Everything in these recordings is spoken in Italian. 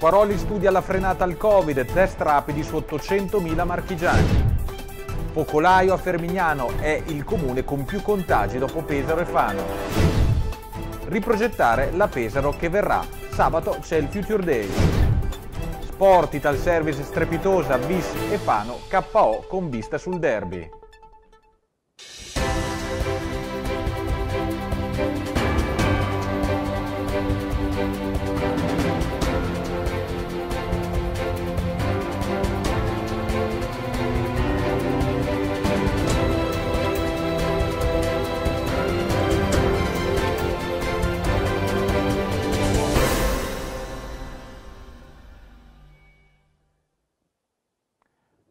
Acquaroli studia la frenata al Covid, test rapidi su 800.000 marchigiani. Focolaio a Fermignano è il comune con più contagi dopo Pesaro e Fano. Riprogettare la Pesaro che verrà. Sabato c'è il Future Day. Sport, Ital Service strepitosa, Bis e Fano, KO con vista sul derby.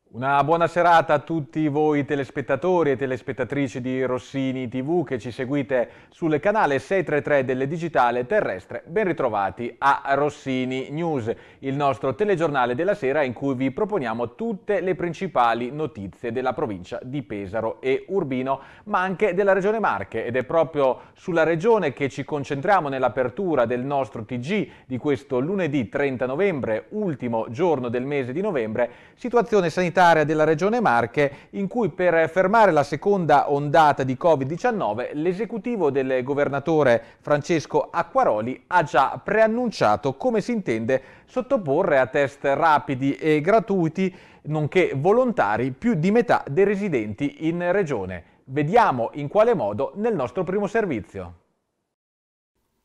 Una buona serata a tutti voi telespettatori e telespettatrici di Rossini TV che ci seguite sul canale 633 del Digitale Terrestre. Ben ritrovati a Rossini News, il nostro telegiornale della sera in cui vi proponiamo tutte le principali notizie della provincia di Pesaro e Urbino, ma anche della regione Marche. Ed è proprio sulla regione che ci concentriamo nell'apertura del nostro TG di questo lunedì 30 novembre, ultimo giorno del mese di novembre, situazione sanitaria sanitaria della Regione Marche in cui per fermare la seconda ondata di Covid-19 l'esecutivo del governatore Francesco Acquaroli ha già preannunciato come si intende sottoporre a test rapidi e gratuiti nonché volontari più di metà dei residenti in Regione. Vediamo in quale modo nel nostro primo servizio.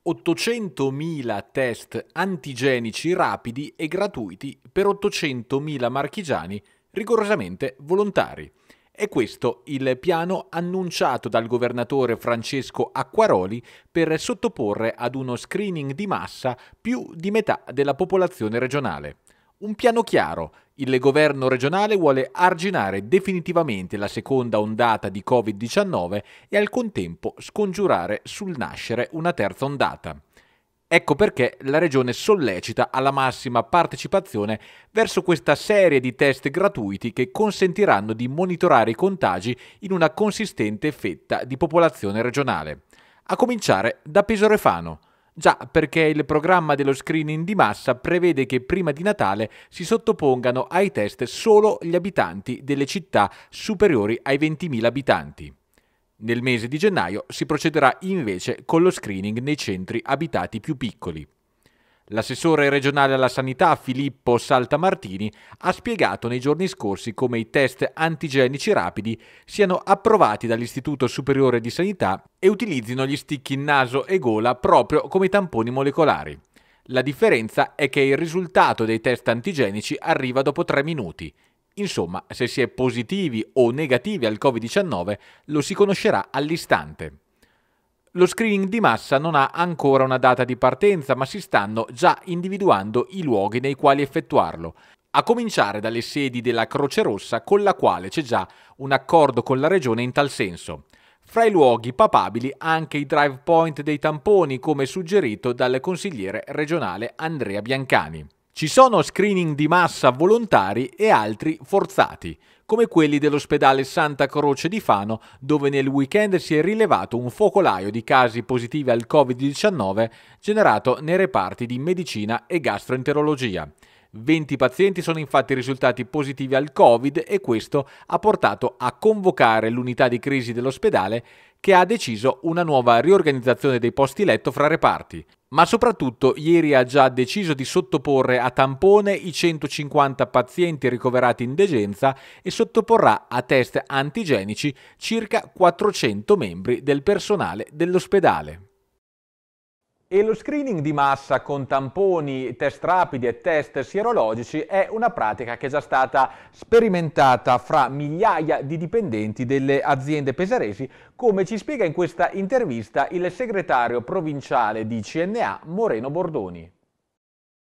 800.000 test antigenici rapidi e gratuiti per 800.000 marchigiani rigorosamente volontari. È questo il piano annunciato dal governatore Francesco Acquaroli per sottoporre ad uno screening di massa più di metà della popolazione regionale. Un piano chiaro. Il governo regionale vuole arginare definitivamente la seconda ondata di Covid-19 e al contempo scongiurare sul nascere una terza ondata. Ecco perché la Regione sollecita alla massima partecipazione verso questa serie di test gratuiti che consentiranno di monitorare i contagi in una consistente fetta di popolazione regionale. A cominciare da Pesorefano. Già perché il programma dello screening di massa prevede che prima di Natale si sottopongano ai test solo gli abitanti delle città superiori ai 20.000 abitanti. Nel mese di gennaio si procederà invece con lo screening nei centri abitati più piccoli. L'assessore regionale alla sanità Filippo Saltamartini ha spiegato nei giorni scorsi come i test antigenici rapidi siano approvati dall'Istituto Superiore di Sanità e utilizzino gli sticchi naso e gola proprio come tamponi molecolari. La differenza è che il risultato dei test antigenici arriva dopo tre minuti, Insomma, se si è positivi o negativi al Covid-19 lo si conoscerà all'istante. Lo screening di massa non ha ancora una data di partenza, ma si stanno già individuando i luoghi nei quali effettuarlo, a cominciare dalle sedi della Croce Rossa con la quale c'è già un accordo con la Regione in tal senso. Fra i luoghi papabili anche i drive point dei tamponi, come suggerito dal consigliere regionale Andrea Biancani. Ci sono screening di massa volontari e altri forzati, come quelli dell'ospedale Santa Croce di Fano, dove nel weekend si è rilevato un focolaio di casi positivi al Covid-19 generato nei reparti di medicina e gastroenterologia. 20 pazienti sono infatti risultati positivi al Covid e questo ha portato a convocare l'unità di crisi dell'ospedale che ha deciso una nuova riorganizzazione dei posti letto fra reparti. Ma soprattutto ieri ha già deciso di sottoporre a tampone i 150 pazienti ricoverati in degenza e sottoporrà a test antigenici circa 400 membri del personale dell'ospedale. E lo screening di massa con tamponi, test rapidi e test sierologici è una pratica che è già stata sperimentata fra migliaia di dipendenti delle aziende pesaresi, come ci spiega in questa intervista il segretario provinciale di CNA Moreno Bordoni.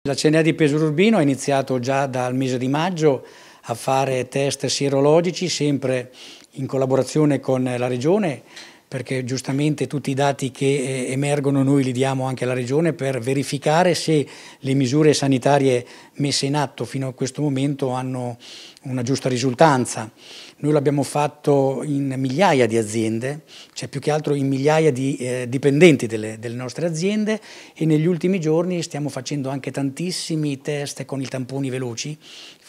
La CNA di Pesaro Urbino ha iniziato già dal mese di maggio a fare test sierologici sempre in collaborazione con la Regione perché giustamente tutti i dati che eh, emergono noi li diamo anche alla Regione per verificare se le misure sanitarie messe in atto fino a questo momento hanno una giusta risultanza. Noi l'abbiamo fatto in migliaia di aziende, cioè più che altro in migliaia di eh, dipendenti delle, delle, nostre aziende e negli ultimi giorni stiamo facendo anche tantissimi test con i tamponi veloci,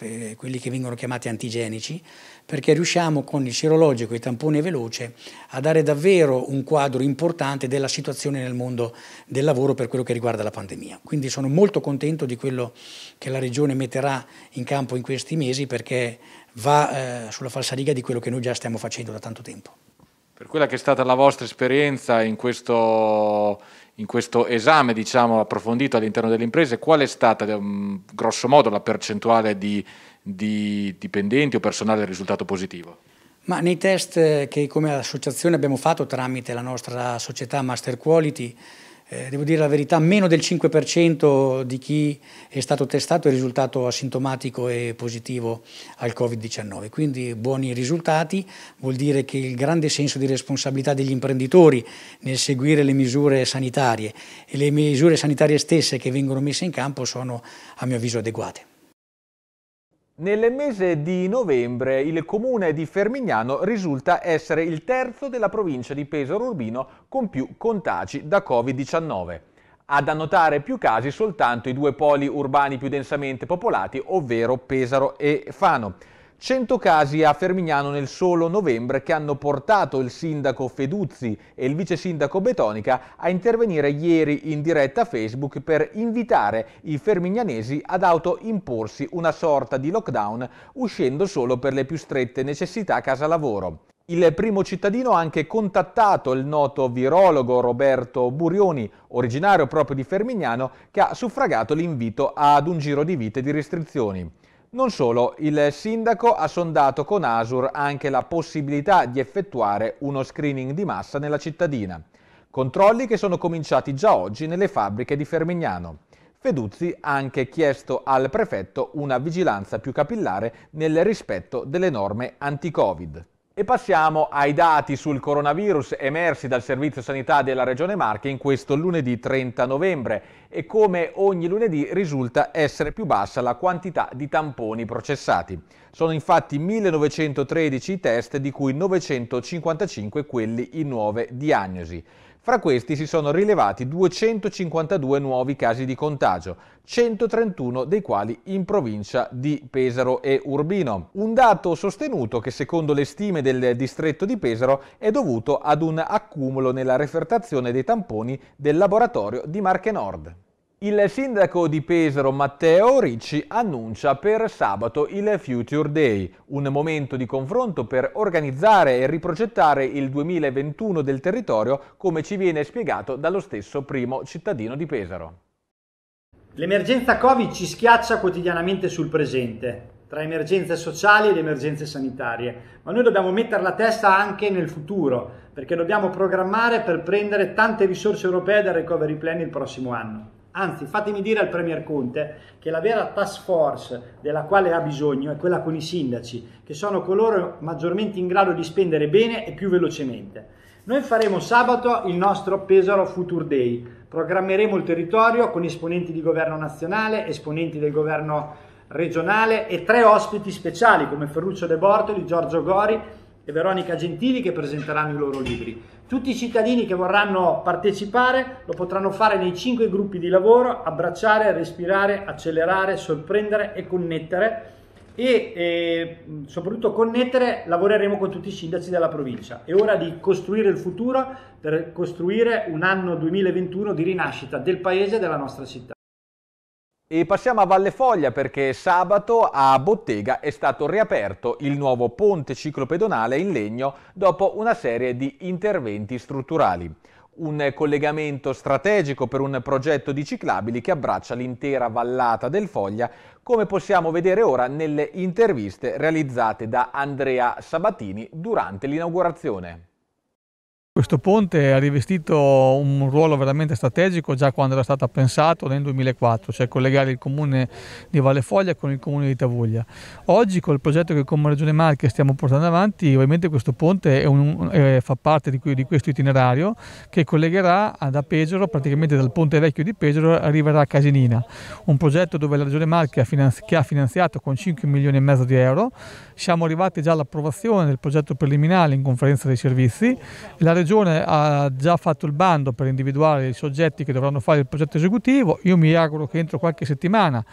eh, quelli che vengono chiamati antigenici, perché riusciamo con il sierologico e i tamponi veloce a dare davvero un quadro importante della situazione nel mondo del lavoro per quello che riguarda la pandemia. Quindi sono molto contento di quello che la Regione metterà in campo in questi mesi perché va eh, sulla falsariga di quello che noi già stiamo facendo da tanto tempo. Per quella che è stata la vostra esperienza in questo, in questo esame diciamo, approfondito all'interno delle imprese, qual è stata um, grosso modo la percentuale di, di dipendenti o personale risultato positivo? Ma nei test eh, che come associazione abbiamo fatto tramite la nostra società Master Quality, eh, devo dire la verità, meno del 5% di chi è stato testato è risultato asintomatico e positivo al Covid-19. Quindi buoni risultati, vuol dire che il grande senso di responsabilità degli imprenditori nel seguire le misure sanitarie e le misure sanitarie stesse che vengono messe in campo sono a mio avviso adeguate. Nel mese di novembre il comune di Fermignano risulta essere il terzo della provincia di Pesaro Urbino con più contagi da Covid-19. Ad annotare più casi soltanto i due poli urbani più densamente popolati, ovvero Pesaro e Fano. 100 casi a Fermignano nel solo novembre che hanno portato il sindaco Feduzzi e il vice sindaco Betonica a intervenire ieri in diretta Facebook per invitare i fermignanesi ad autoimporsi una sorta di lockdown uscendo solo per le più strette necessità casa-lavoro. Il primo cittadino ha anche contattato il noto virologo Roberto Burioni, originario proprio di Fermignano, che ha suffragato l'invito ad un giro di vite di restrizioni. Non solo, il sindaco ha sondato con Asur anche la possibilità di effettuare uno screening di massa nella cittadina. Controlli che sono cominciati già oggi nelle fabbriche di Fermignano. Feduzzi ha anche chiesto al prefetto una vigilanza più capillare nel rispetto delle norme anti-Covid. E passiamo ai dati sul coronavirus emersi dal Servizio Sanità della Regione Marche in questo lunedì 30 novembre e come ogni lunedì risulta essere più bassa la quantità di tamponi processati. Sono infatti 1913 i test di cui 955 quelli in nuove diagnosi. Fra questi si sono rilevati 252 nuovi casi di contagio, 131 dei quali in provincia di Pesaro e Urbino. Un dato sostenuto che secondo le stime del distretto di Pesaro è dovuto ad un accumulo nella refertazione dei tamponi del laboratorio di Marche Nord. Il sindaco di Pesaro Matteo Ricci annuncia per sabato il Future Day, un momento di confronto per organizzare e riprogettare il 2021 del territorio come ci viene spiegato dallo stesso primo cittadino di Pesaro. L'emergenza Covid ci schiaccia quotidianamente sul presente, tra emergenze sociali ed emergenze sanitarie, ma noi dobbiamo mettere la testa anche nel futuro, perché dobbiamo programmare per prendere tante risorse europee dal Recovery Plan il prossimo anno. Anzi, fatemi dire al Premier Conte che la vera task force della quale ha bisogno è quella con i sindaci, che sono coloro maggiormente in grado di spendere bene e più velocemente. Noi faremo sabato il nostro Pesaro Future Day, programmeremo il territorio con esponenti di governo nazionale, esponenti del governo regionale e tre ospiti speciali come Ferruccio De Bortoli, Giorgio Gori e Veronica Gentili che presenteranno i loro libri. Tutti i cittadini che vorranno partecipare lo potranno fare nei cinque gruppi di lavoro, abbracciare, respirare, accelerare, sorprendere e connettere e eh, soprattutto connettere lavoreremo con tutti i sindaci della provincia. È ora di costruire il futuro per costruire un anno 2021 di rinascita del paese e della nostra città. E passiamo a Valle Foglia perché sabato a Bottega è stato riaperto il nuovo ponte ciclopedonale in legno dopo una serie di interventi strutturali. Un collegamento strategico per un progetto di ciclabili che abbraccia l'intera vallata del Foglia, come possiamo vedere ora nelle interviste realizzate da Andrea Sabatini durante l'inaugurazione. Questo ponte ha rivestito un ruolo veramente strategico già quando era stato pensato nel 2004, cioè collegare il comune di Valle Foglia con il comune di Tavuglia. Oggi col progetto che come Regione Marche stiamo portando avanti, ovviamente questo ponte un, eh, fa parte di, di, questo itinerario che collegherà da Apegero, praticamente dal ponte vecchio di Pegero arriverà a Casinina, un progetto dove la Regione Marche ha finanzi- che ha finanziato con 5 milioni e mezzo di euro. Siamo arrivati già all'approvazione del progetto preliminare in conferenza dei servizi. La Regione Regione ha già fatto il bando per individuare i soggetti che dovranno fare il progetto esecutivo, io mi auguro che entro qualche settimana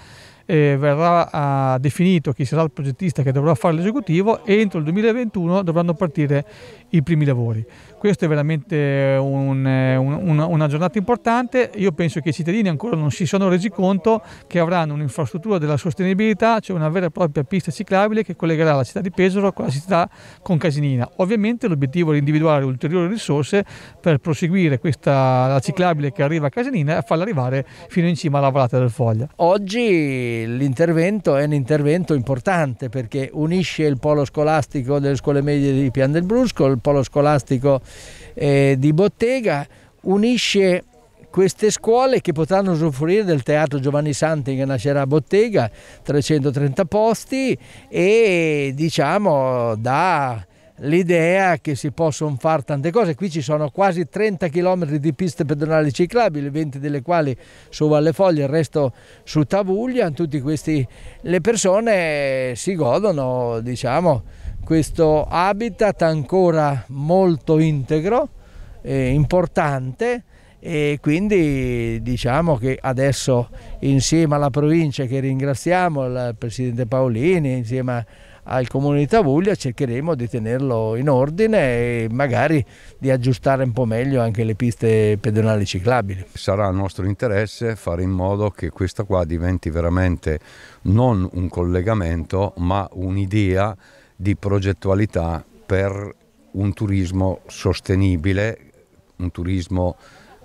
eh, verrà uh, definito chi sarà il progettista che dovrà fare l'esecutivo e entro il 2021 dovranno partire i primi lavori. Questa è veramente un, un, un, una giornata importante, io penso che i cittadini ancora non si sono resi conto che avranno un'infrastruttura della sostenibilità, cioè una vera e propria pista ciclabile che collegherà la città di Pesaro con la città con Casinina. Ovviamente l'obiettivo è individuare ulteriori risorse per proseguire questa la ciclabile che arriva a Casinina e farla arrivare fino in cima alla Valata del Foglia. Oggi l'intervento è un intervento importante perché unisce il polo scolastico delle scuole medie di Pian del Brusco, il polo scolastico eh, di Bottega, unisce queste scuole che potranno usufruire del Teatro Giovanni Santi che nascerà a Bottega, 330 posti e diciamo da l'idea che si possono fare tante cose. Qui ci sono quasi 30 km di piste pedonali ciclabili, 20 delle quali su Valle Foglia, il resto su Tavuglia. Tutti questi, le persone si godono diciamo, questo habitat ancora molto integro, e importante e quindi diciamo che adesso insieme alla provincia che ringraziamo, il Presidente Paolini, insieme a al comune di Tavuglia cercheremo di tenerlo in ordine e magari di aggiustare un po' meglio anche le piste pedonali ciclabili. Sarà nostro interesse fare in modo che questa qua diventi veramente non un collegamento ma un'idea di progettualità per un turismo sostenibile, un turismo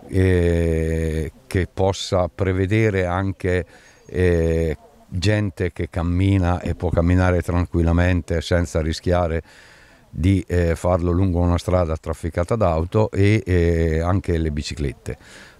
eh, che possa prevedere anche eh, gente che cammina e può camminare tranquillamente senza rischiare di eh, farlo lungo una strada trafficata d'auto e eh, anche le biciclette.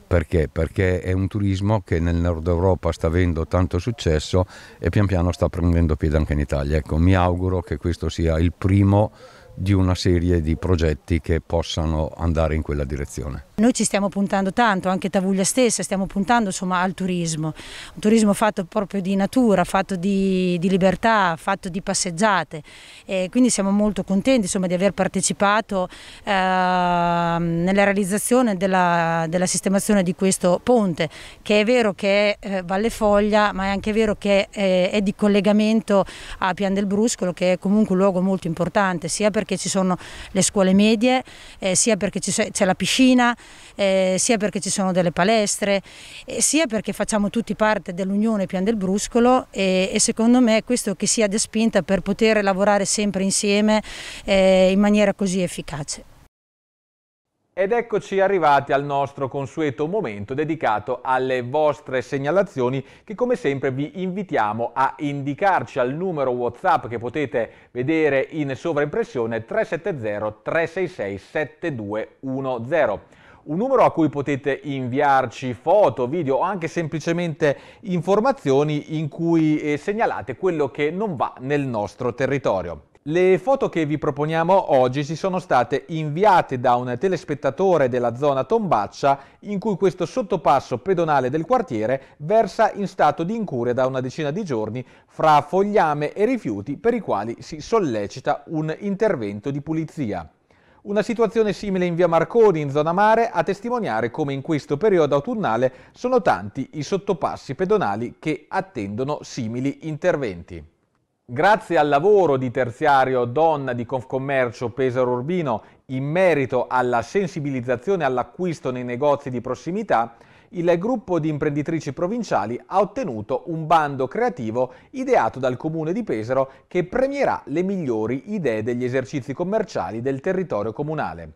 Perché? Perché è un turismo che nel nord Europa sta avendo tanto successo e pian piano sta prendendo piede anche in Italia. Ecco, mi auguro che questo sia il primo di una serie di progetti che possano andare in quella direzione. Noi ci stiamo puntando tanto, anche Tavuglia stessa, stiamo puntando insomma, al turismo, un turismo fatto proprio di natura, fatto di, di libertà, fatto di passeggiate e quindi siamo molto contenti insomma, di aver partecipato eh, nella realizzazione della, della, sistemazione di questo ponte che è vero che è eh, Valle Foglia ma è anche vero che è, è, di collegamento a Pian del Bruscolo che è comunque un luogo molto importante sia per perché ci sono le scuole medie, eh, sia perché c'è la piscina, eh, sia perché ci sono delle palestre, sia perché facciamo tutti parte dell'Unione Pian del Bruscolo e, e, secondo me questo che sia de spinta per poter lavorare sempre insieme eh, in maniera così efficace. Ed eccoci arrivati al nostro consueto momento dedicato alle vostre segnalazioni che come sempre vi invitiamo a indicarci al numero WhatsApp che potete vedere in sovraimpressione 370 366 7210 un numero a cui potete inviarci foto, video o anche semplicemente informazioni in cui eh, segnalate quello che non va nel nostro territorio. Le foto che vi proponiamo oggi ci sono state inviate da un telespettatore della zona Tombaccia in cui questo sottopasso pedonale del quartiere versa in stato di incuria da una decina di giorni fra fogliame e rifiuti per i quali si sollecita un intervento di pulizia. Una situazione simile in via Marconi, in zona mare, a testimoniare come in questo periodo autunnale sono tanti i sottopassi pedonali che attendono simili interventi. Grazie al lavoro di terziario donna di Confcommercio Pesaro Urbino in merito alla sensibilizzazione all'acquisto nei negozi di prossimità, il gruppo di imprenditrici provinciali ha ottenuto un bando creativo ideato dal comune di Pesaro che premierà le migliori idee degli esercizi commerciali del territorio comunale.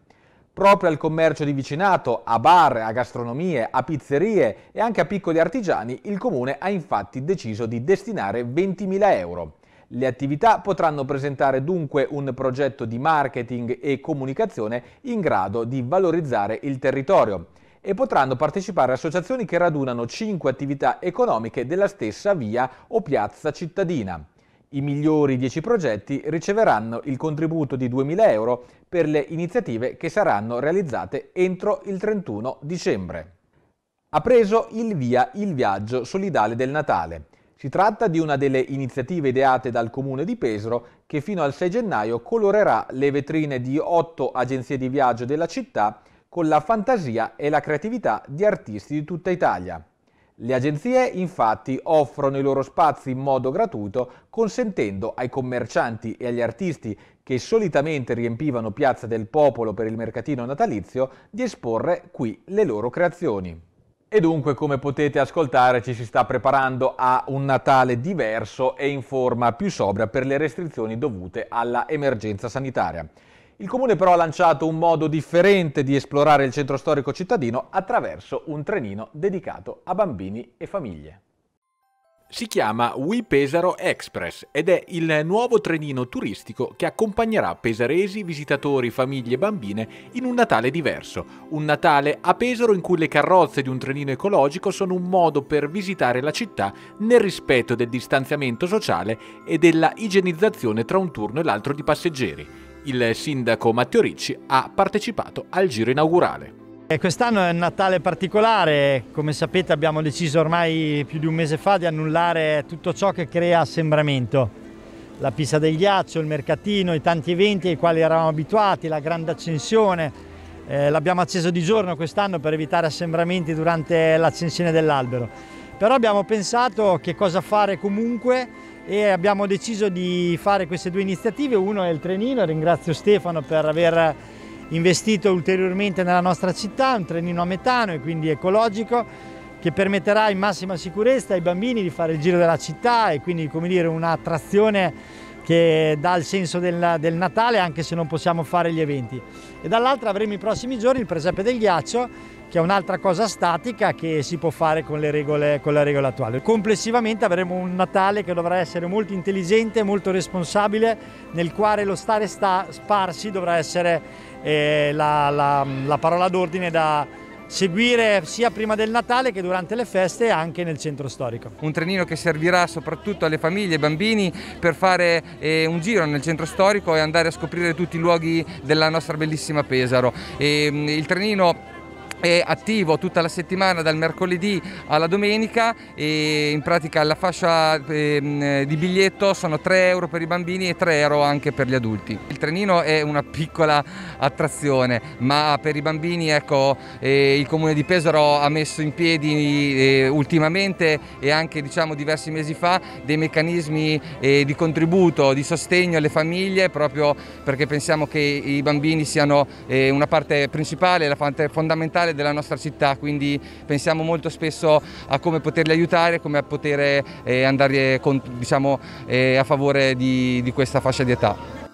Proprio al commercio di vicinato, a bar, a gastronomie, a pizzerie e anche a piccoli artigiani, il comune ha infatti deciso di destinare 20.000 euro. Le attività potranno presentare dunque un progetto di marketing e comunicazione in grado di valorizzare il territorio e potranno partecipare associazioni che radunano cinque attività economiche della stessa via o piazza cittadina. I migliori 10 progetti riceveranno il contributo di 2.000 euro per le iniziative che saranno realizzate entro il 31 dicembre. Ha preso il via il viaggio solidale del Natale. Si tratta di una delle iniziative ideate dal Comune di Pesaro che fino al 6 gennaio colorerà le vetrine di otto agenzie di viaggio della città con la fantasia e la creatività di artisti di tutta Italia. Le agenzie infatti offrono i loro spazi in modo gratuito consentendo ai commercianti e agli artisti che solitamente riempivano Piazza del Popolo per il mercatino natalizio di esporre qui le loro creazioni. E dunque, come potete ascoltare, ci si sta preparando a un Natale diverso e in forma più sobria per le restrizioni dovute alla emergenza sanitaria. Il comune però ha lanciato un modo differente di esplorare il centro storico cittadino attraverso un trenino dedicato a bambini e famiglie. Si chiama We Pesaro Express ed è il nuovo trenino turistico che accompagnerà pesaresi, visitatori, famiglie e bambine in un Natale diverso. Un Natale a Pesaro in cui le carrozze di un trenino ecologico sono un modo per visitare la città nel rispetto del distanziamento sociale e della igienizzazione tra un turno e l'altro di passeggeri. Il sindaco Matteo Ricci ha partecipato al giro inaugurale. E quest'anno è un Natale particolare, come sapete abbiamo deciso ormai più di un mese fa di annullare tutto ciò che crea assembramento. La pista del ghiaccio, il mercatino, i tanti eventi ai quali eravamo abituati, la grande accensione, eh, l'abbiamo acceso di giorno quest'anno per evitare assembramenti durante l'accensione dell'albero. Però abbiamo pensato che cosa fare comunque e abbiamo deciso di fare queste due iniziative. Uno è il trenino, ringrazio Stefano per aver investito ulteriormente nella nostra città, un trenino a metano e quindi ecologico che permetterà in massima sicurezza ai bambini di fare il giro della città e quindi come dire un'attrazione che dà il senso del, del, Natale anche se non possiamo fare gli eventi. E dall'altra avremo i prossimi giorni il presepe del ghiaccio che è un'altra cosa statica che si può fare con, regole, con la regola attuale. Complessivamente avremo un Natale che dovrà essere molto intelligente, molto responsabile, nel quale lo stare sta, sparsi dovrà essere eh, la, la, la parola d'ordine da seguire sia prima del Natale che durante le feste anche nel centro storico. Un trenino che servirà soprattutto alle famiglie e ai bambini per fare eh, un giro nel centro storico e andare a scoprire tutti i luoghi della nostra bellissima Pesaro. E, ehm, il trenino è attivo tutta la settimana dal mercoledì alla domenica e in pratica la fascia ehm, di biglietto sono 3 euro per i bambini e 3 euro anche per gli adulti. Il trenino è una piccola attrazione ma per i bambini ecco, eh, il comune di Pesaro ha messo in piedi eh, ultimamente e anche diciamo, diversi mesi fa dei meccanismi eh, di contributo, di sostegno alle famiglie proprio perché pensiamo che i bambini siano una parte principale, la parte fondamentale locale della nostra città, quindi pensiamo molto spesso a come poterli aiutare, come a poter eh, andare con, diciamo, eh, a favore di, di questa fascia di età.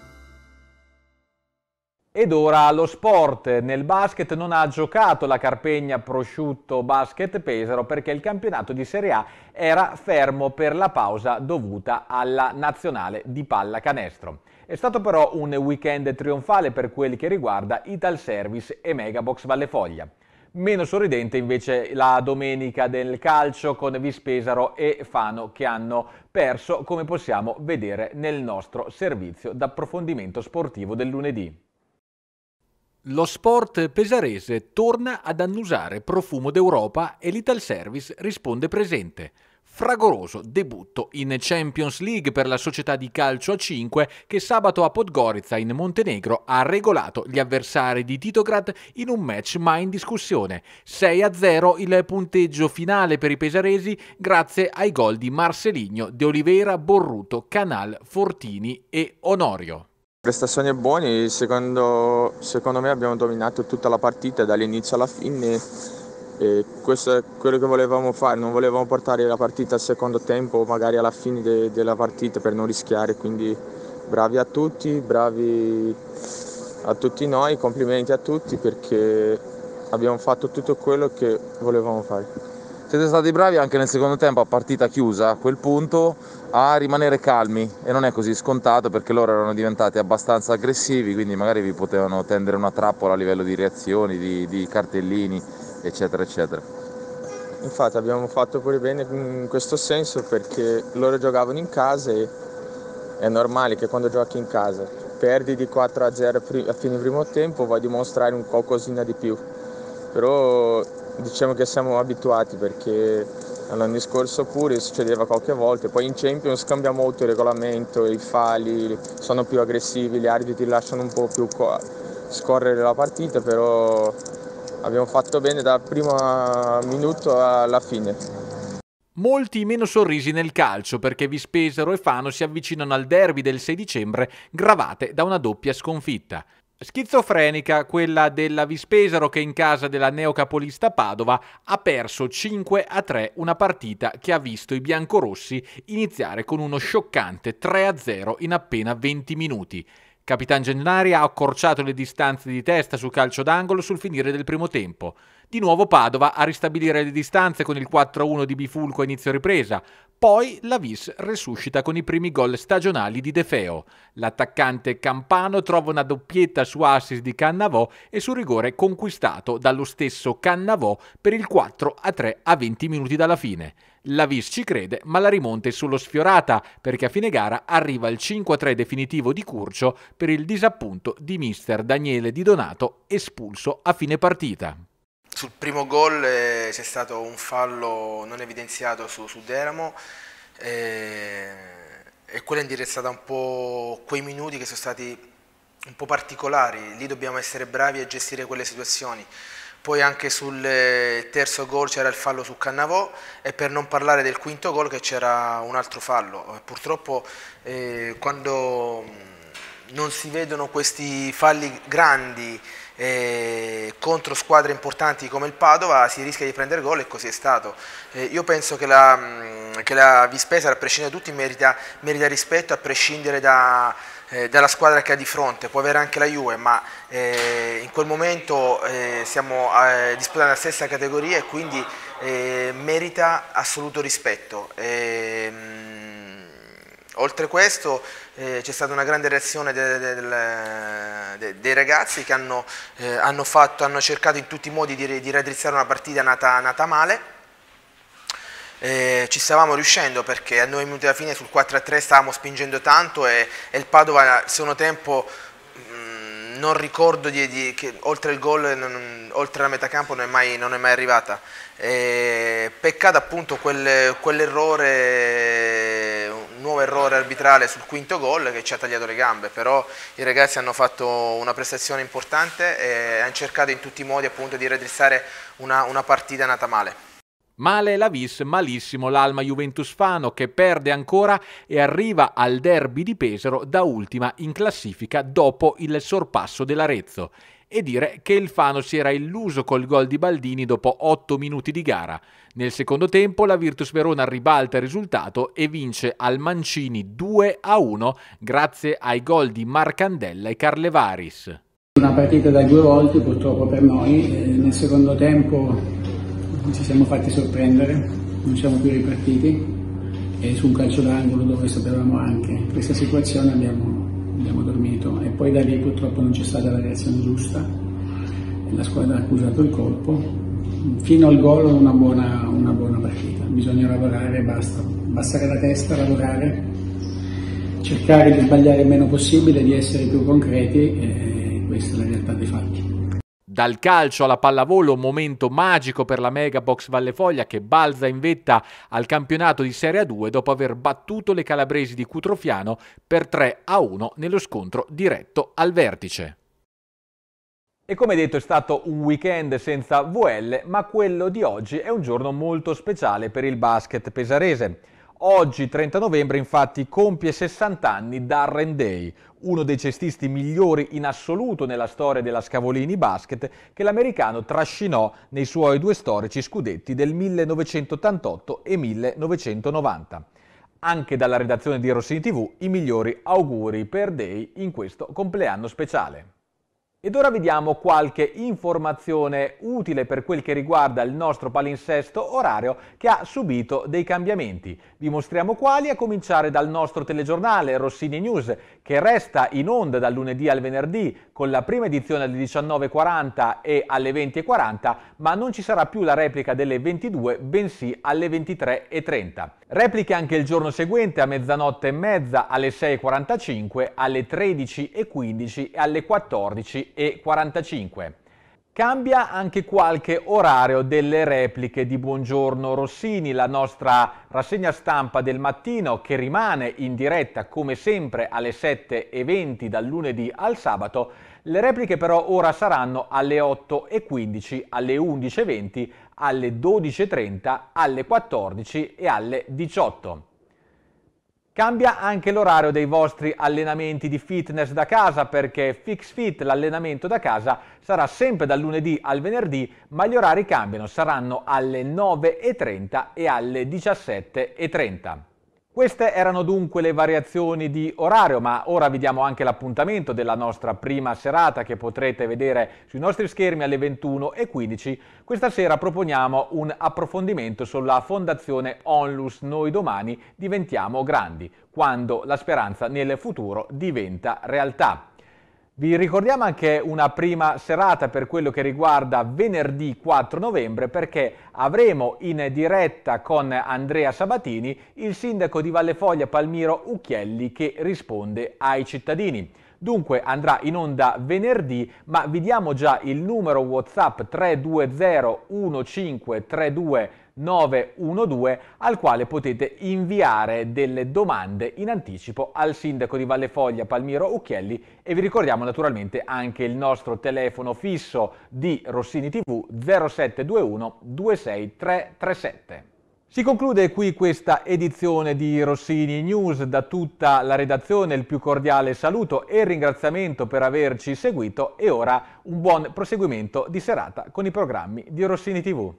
Ed ora lo sport. Nel basket non ha giocato la Carpegna Prosciutto Basket Pesaro perché il campionato di Serie A era fermo per la pausa dovuta alla nazionale di pallacanestro. È stato però un weekend trionfale per quel che riguarda Italservice e Megabox Vallefoglia. Meno sorridente invece la domenica del calcio con Vispesaro e Fano che hanno perso come possiamo vedere nel nostro servizio d'approfondimento sportivo del lunedì. Lo sport pesarese torna ad annusare profumo d'Europa e l'Ital Service risponde presente. Fragoroso debutto in Champions League per la società di calcio a 5 che sabato a Podgorica in Montenegro ha regolato gli avversari di Titograd in un match mai in discussione. 6-0 il punteggio finale per i pesaresi grazie ai gol di Marceligno, De Oliveira, Borruto, Canal, Fortini e Onorio. Prestazioni buone, secondo, secondo me abbiamo dominato tutta la partita dall'inizio alla fine e questo è quello che volevamo fare, non volevamo portare la partita al secondo tempo magari alla fine de- della partita per non rischiare, quindi bravi a tutti, bravi a tutti noi, complimenti a tutti perché abbiamo fatto tutto quello che volevamo fare. Siete stati bravi anche nel secondo tempo a partita chiusa a quel punto a rimanere calmi e non è così scontato perché loro erano diventati abbastanza aggressivi, quindi magari vi potevano tendere una trappola a livello di reazioni, di, di cartellini eccetera, eccetera. Infatti abbiamo fatto pure bene in questo senso perché loro giocavano in casa e è normale che quando giochi in casa perdi di 4 a 0 a fine primo tempo vuoi dimostrare un qualcosina di più. Però diciamo che siamo abituati perché l'anno scorso pure succedeva qualche volta, poi in Champions cambia molto il regolamento, i falli sono più aggressivi, gli arbitri lasciano un po' più scorrere la partita, però abbiamo fatto bene dal primo eh, minuto alla fine. Molti meno sorrisi nel calcio perché Vispesero e Fano si avvicinano al derby del 6 dicembre gravate da una doppia sconfitta. Schizofrenica quella della Vispesero che in casa della neocapolista Padova ha perso 5 a 3 una partita che ha visto i biancorossi iniziare con uno scioccante 3 a 0 in appena 20 minuti. Capitan Gennari ha accorciato le distanze di testa su calcio d'angolo sul finire del primo tempo. Di nuovo Padova a ristabilire le distanze con il 4-1 di Bifulco a inizio ripresa. Poi la Vis resuscita con i primi gol stagionali di De Feo. L'attaccante Campano trova una doppietta su assist di Cannavò e su rigore conquistato dallo stesso Cannavò per il 4-3 a 20 minuti dalla fine. La Vis ci crede, ma la rimonta è solo sfiorata, perché a fine gara arriva il 5-3 definitivo di Curcio per il disappunto di mister Daniele Di Donato, espulso a fine partita. Sul primo gol eh, c'è stato un fallo non evidenziato su, su Deramo eh, e quella è indirizzata un po' quei minuti che sono stati un po' particolari, lì dobbiamo essere bravi a gestire quelle situazioni. Poi anche sul eh, terzo gol c'era il fallo su Cannavò e per non parlare del quinto gol che c'era un altro fallo. Eh, purtroppo eh, quando mm, non si vedono questi falli grandi eh, contro squadre importanti come il Padova si rischia di prendere gol e così è stato. Eh, io penso che la, mm, che la Vispesa, a prescindere da tutti, merita, merita rispetto a prescindere da, eh, dalla squadra che ha di fronte, può avere anche la Juve, ma eh, in quel momento eh, stiamo eh, disputando la stessa categoria e quindi merita assoluto rispetto. Ehm, Oltre questo eh, c'è stata una grande reazione de, de, de, dei ragazzi che hanno, eh, hanno, fatto, hanno, cercato in tutti i modi di, di raddrizzare una partita nata, nata male. Eh, ci stavamo riuscendo perché a 9 minuti alla fine sul 4-3 stavamo spingendo tanto e, e il Padova il secondo tempo non ricordo di, di, che oltre il gol, non, oltre la metà campo non è mai, non è mai arrivata. E peccato appunto quel, quell'errore, un nuovo errore arbitrale sul quinto gol che ci ha tagliato le gambe, però i ragazzi hanno fatto una prestazione importante e hanno cercato in tutti i modi appunto di redressare una, una partita nata male. Male la vis, malissimo l'Alma Juventus Fano che perde ancora e arriva al derby di Pesaro da ultima in classifica dopo il sorpasso dell'Arezzo. E dire che il Fano si era illuso col gol di Baldini dopo 8 minuti di gara. Nel secondo tempo la Virtus Verona ribalta il risultato e vince al Mancini 2 a 1 grazie ai gol di Marcandella e Carlevaris. Una partita da due volte purtroppo per noi, eh, nel secondo tempo non ci siamo fatti sorprendere, non siamo più ripartiti e su un calcio d'angolo dove sapevamo anche questa situazione abbiamo, abbiamo dormito e poi da lì purtroppo non c'è stata la reazione giusta, la squadra ha accusato il colpo, fino al gol una buona, una buona partita, bisogna lavorare, basta, abbassare la testa, lavorare, cercare di sbagliare il meno possibile, di essere più concreti. E, dal calcio alla pallavolo, un momento magico per la Mega Megabox Vallefoglia che balza in vetta al campionato di Serie A2 dopo aver battuto le calabresi di Cutrofiano per 3 a 1 nello scontro diretto al vertice. E come detto è stato un weekend senza VL, ma quello di oggi è un giorno molto speciale per il basket pesarese. Oggi, 30 novembre, infatti, compie 60 anni Darren Day, uno dei cestisti migliori in assoluto nella storia della Scavolini Basket, che l'americano trascinò nei suoi due storici scudetti del 1988 e 1990. Anche dalla redazione di Rossini TV i migliori auguri per Day in questo compleanno speciale. Ed ora vediamo qualche informazione utile per quel che riguarda il nostro palinsesto orario che ha subito dei cambiamenti. Vi mostriamo quali a cominciare dal nostro telegiornale Rossini News che resta in onda dal lunedì al venerdì con la prima edizione alle 19.40 e alle 20.40 ma non ci sarà più la replica delle 22 bensì alle 23.30. Repliche anche il giorno seguente a mezzanotte e mezza alle 6.45, alle 13.15 e alle 14.00 e 45. Cambia anche qualche orario delle repliche di Buongiorno Rossini, la nostra rassegna stampa del mattino che rimane in diretta come sempre alle 7.20 dal lunedì al sabato. Le repliche però ora saranno alle 8.15, alle 11.20, alle 12.30, alle 14 e alle 18. Cambia anche l'orario dei vostri allenamenti di fitness da casa perché Fix Fit, l'allenamento da casa, sarà sempre dal lunedì al venerdì, ma gli orari cambiano, saranno alle 9.30 e alle 17.30. Queste erano dunque le variazioni di orario, ma ora vi diamo anche l'appuntamento della nostra prima serata che potrete vedere sui nostri schermi alle 21.15. Questa sera proponiamo un approfondimento sulla fondazione Onlus Noi Domani Diventiamo Grandi, quando la speranza nel futuro diventa realtà. Vi ricordiamo anche una prima serata per quello che riguarda venerdì 4 novembre perché avremo in diretta con Andrea Sabatini il sindaco di Vallefoglia Palmiro Ucchielli che risponde ai cittadini. Dunque andrà in onda venerdì, ma vi diamo già il numero WhatsApp 320 1532 912 al quale potete inviare delle domande in anticipo al sindaco di Valle Foglia Palmiro Ucchielli e vi ricordiamo naturalmente anche il nostro telefono fisso di Rossini TV 0721 26337. Si conclude qui questa edizione di Rossini News. Da tutta la redazione il più cordiale saluto e ringraziamento per averci seguito e ora un buon proseguimento di serata con i programmi di Rossini TV.